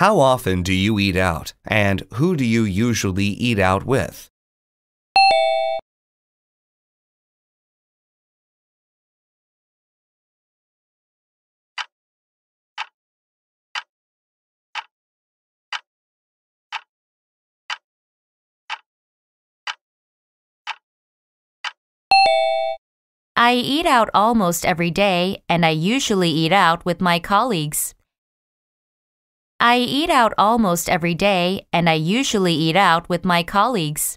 How often do you eat out, and who do you usually eat out with? I eat out almost every day, and I usually eat out with my colleagues. I eat out almost every day, and I usually eat out with my colleagues.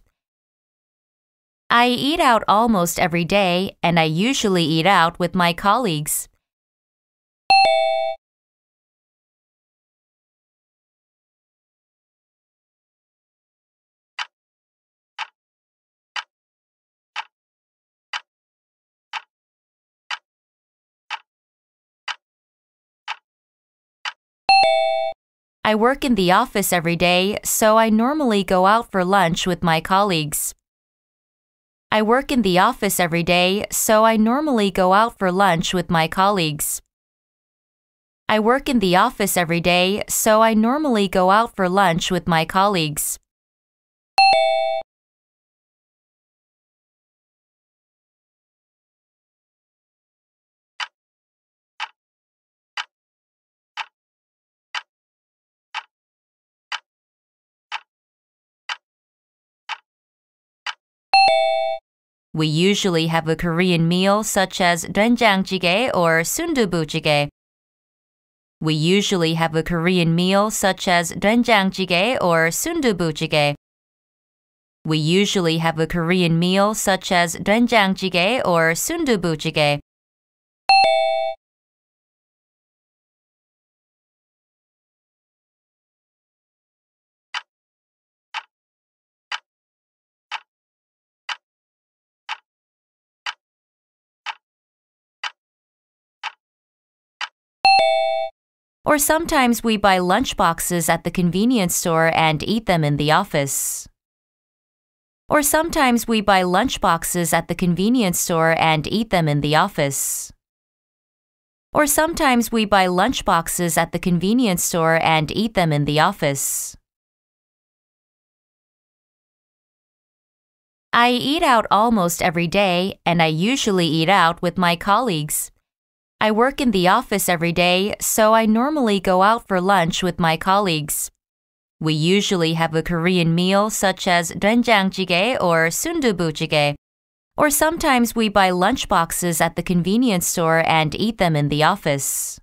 I eat out almost every day, and I usually eat out with my colleagues. I work in the office every day, so I normally go out for lunch with my colleagues. I work in the office every day, so I normally go out for lunch with my colleagues. I work in the office every day, so I normally go out for lunch with my colleagues. We usually have a Korean meal such as doenjang jjigae or sundubu jjigae. We usually have a Korean meal such as doenjang jjigae or sundubu jjigae. We usually have a Korean meal such as doenjang jjigae or sundubu jjigae. or sometimes we buy lunchboxes at the convenience store and eat them in the office. Or sometimes we buy lunchboxes at the convenience store and eat them in the office. Or sometimes we buy lunchboxes at the convenience store and eat them in the office. I eat out almost every day, and I usually eat out with my colleagues. I work in the office every day, so I normally go out for lunch with my colleagues. We usually have a Korean meal such as doenjang jjigae or sundubu jjigae. Or sometimes we buy lunch boxes at the convenience store and eat them in the office.